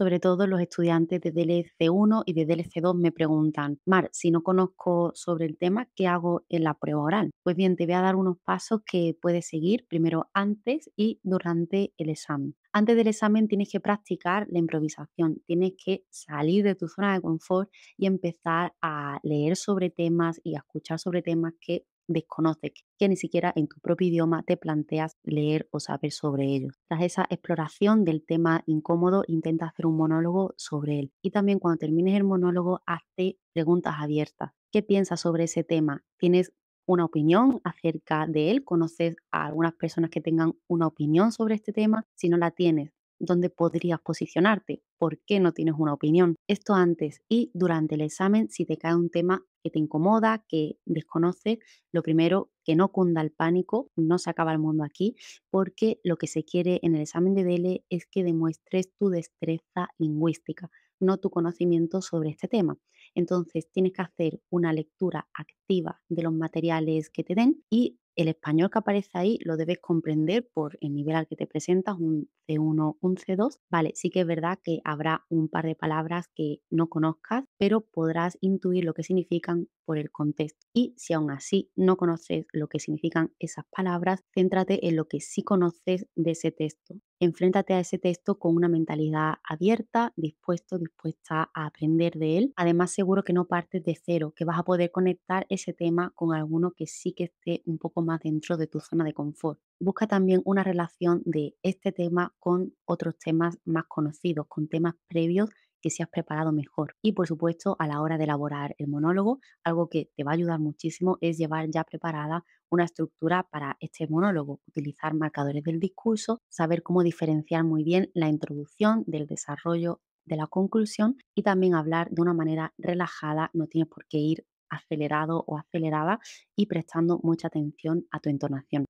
sobre todo los estudiantes de DLC1 y de DLC2 me preguntan, Mar, si no conozco sobre el tema, ¿qué hago en la prueba oral? Pues bien, te voy a dar unos pasos que puedes seguir primero antes y durante el examen. Antes del examen tienes que practicar la improvisación, tienes que salir de tu zona de confort y empezar a leer sobre temas y a escuchar sobre temas que desconoce que ni siquiera en tu propio idioma te planteas leer o saber sobre ellos. Tras esa exploración del tema incómodo, intenta hacer un monólogo sobre él. Y también cuando termines el monólogo, hazte preguntas abiertas. ¿Qué piensas sobre ese tema? ¿Tienes una opinión acerca de él? ¿Conoces a algunas personas que tengan una opinión sobre este tema? Si no la tienes, dónde podrías posicionarte, por qué no tienes una opinión. Esto antes y durante el examen, si te cae un tema que te incomoda, que desconoces, lo primero, que no cunda el pánico, no se acaba el mundo aquí, porque lo que se quiere en el examen de DL es que demuestres tu destreza lingüística, no tu conocimiento sobre este tema. Entonces, tienes que hacer una lectura activa de los materiales que te den y el español que aparece ahí lo debes comprender por el nivel al que te presentas, un C1, un C2. Vale, sí que es verdad que habrá un par de palabras que no conozcas, pero podrás intuir lo que significan por el contexto. Y si aún así no conoces lo que significan esas palabras, céntrate en lo que sí conoces de ese texto. Enfréntate a ese texto con una mentalidad abierta, dispuesto, dispuesta a aprender de él. Además, seguro que no partes de cero, que vas a poder conectar ese tema con alguno que sí que esté un poco más dentro de tu zona de confort. Busca también una relación de este tema con otros temas más conocidos, con temas previos que has preparado mejor. Y por supuesto, a la hora de elaborar el monólogo, algo que te va a ayudar muchísimo es llevar ya preparada una estructura para este monólogo, utilizar marcadores del discurso, saber cómo diferenciar muy bien la introducción del desarrollo de la conclusión y también hablar de una manera relajada, no tienes por qué ir acelerado o acelerada y prestando mucha atención a tu entonación.